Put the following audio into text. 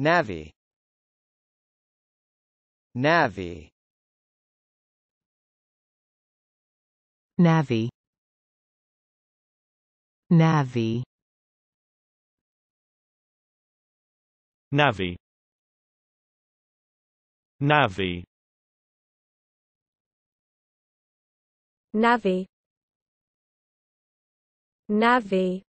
Navy Navy Navy Navy Navy Navy Navy Navy